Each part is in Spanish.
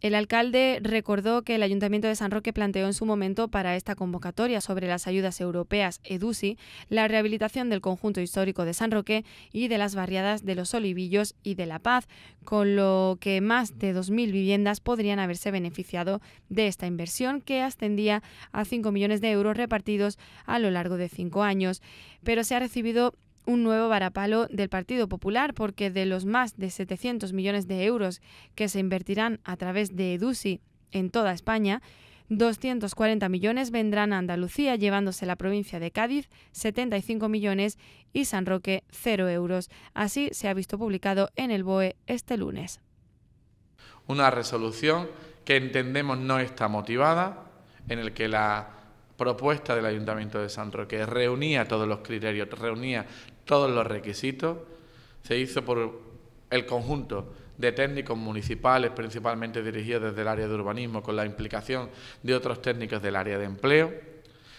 El alcalde recordó que el Ayuntamiento de San Roque planteó en su momento para esta convocatoria sobre las ayudas europeas EDUSI la rehabilitación del conjunto histórico de San Roque y de las barriadas de los Olivillos y de La Paz, con lo que más de 2.000 viviendas podrían haberse beneficiado de esta inversión que ascendía a 5 millones de euros repartidos a lo largo de cinco años. Pero se ha recibido un nuevo varapalo del Partido Popular, porque de los más de 700 millones de euros que se invertirán a través de EDUSI en toda España, 240 millones vendrán a Andalucía, llevándose la provincia de Cádiz 75 millones y San Roque 0 euros. Así se ha visto publicado en el BOE este lunes. Una resolución que entendemos no está motivada, en el que la propuesta del Ayuntamiento de San Roque, reunía todos los criterios, reunía todos los requisitos, se hizo por el conjunto de técnicos municipales, principalmente dirigidos desde el área de urbanismo, con la implicación de otros técnicos del área de empleo.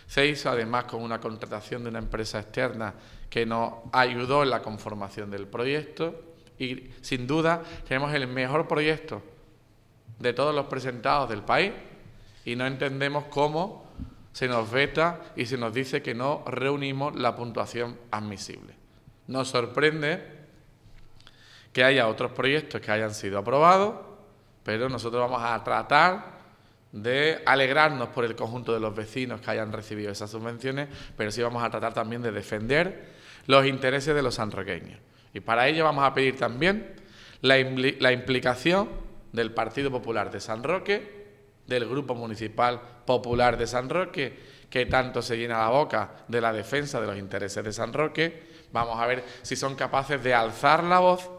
Se hizo además con una contratación de una empresa externa que nos ayudó en la conformación del proyecto y sin duda tenemos el mejor proyecto de todos los presentados del país y no entendemos cómo se nos veta y se nos dice que no reunimos la puntuación admisible. Nos sorprende que haya otros proyectos que hayan sido aprobados, pero nosotros vamos a tratar de alegrarnos por el conjunto de los vecinos que hayan recibido esas subvenciones, pero sí vamos a tratar también de defender los intereses de los sanroqueños. Y para ello vamos a pedir también la, la implicación del Partido Popular de San Roque del Grupo Municipal Popular de San Roque, que tanto se llena la boca de la defensa de los intereses de San Roque. Vamos a ver si son capaces de alzar la voz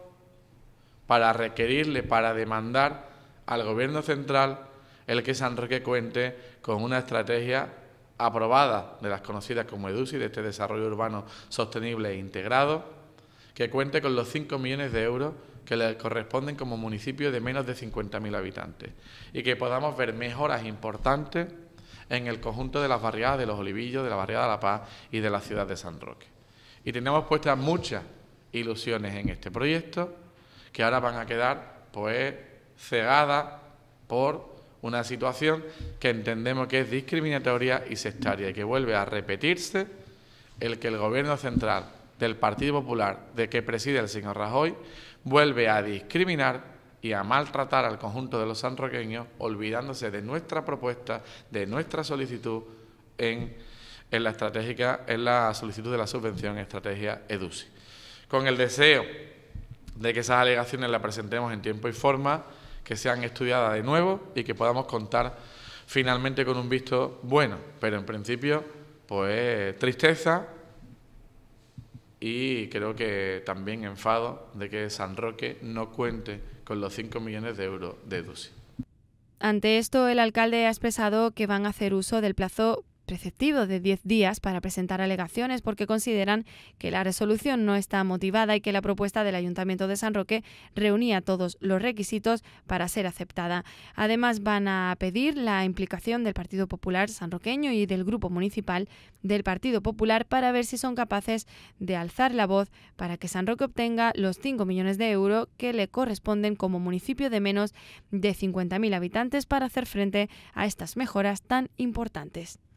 para requerirle, para demandar al Gobierno Central el que San Roque cuente con una estrategia aprobada de las conocidas como EDUSI, de este desarrollo urbano sostenible e integrado, que cuente con los 5 millones de euros que le corresponden como municipios de menos de 50.000 habitantes y que podamos ver mejoras importantes en el conjunto de las barriadas de Los Olivillos, de la barriada de La Paz y de la ciudad de San Roque. Y tenemos puestas muchas ilusiones en este proyecto que ahora van a quedar pues cegadas por una situación que entendemos que es discriminatoria y sectaria y que vuelve a repetirse el que el gobierno central del Partido Popular, de que preside el señor Rajoy, vuelve a discriminar y a maltratar al conjunto de los sanroqueños, olvidándose de nuestra propuesta, de nuestra solicitud en, la, estratégica, en la solicitud de la subvención estrategia EDUCI. Con el deseo de que esas alegaciones las presentemos en tiempo y forma, que sean estudiadas de nuevo y que podamos contar finalmente con un visto bueno, pero en principio, pues tristeza, y creo que también enfado de que San Roque no cuente con los 5 millones de euros de DUSI. Ante esto, el alcalde ha expresado que van a hacer uso del plazo receptivo de 10 días para presentar alegaciones porque consideran que la resolución no está motivada y que la propuesta del Ayuntamiento de San Roque reunía todos los requisitos para ser aceptada. Además, van a pedir la implicación del Partido Popular sanroqueño y del Grupo Municipal del Partido Popular para ver si son capaces de alzar la voz para que San Roque obtenga los 5 millones de euros que le corresponden como municipio de menos de 50.000 habitantes para hacer frente a estas mejoras tan importantes.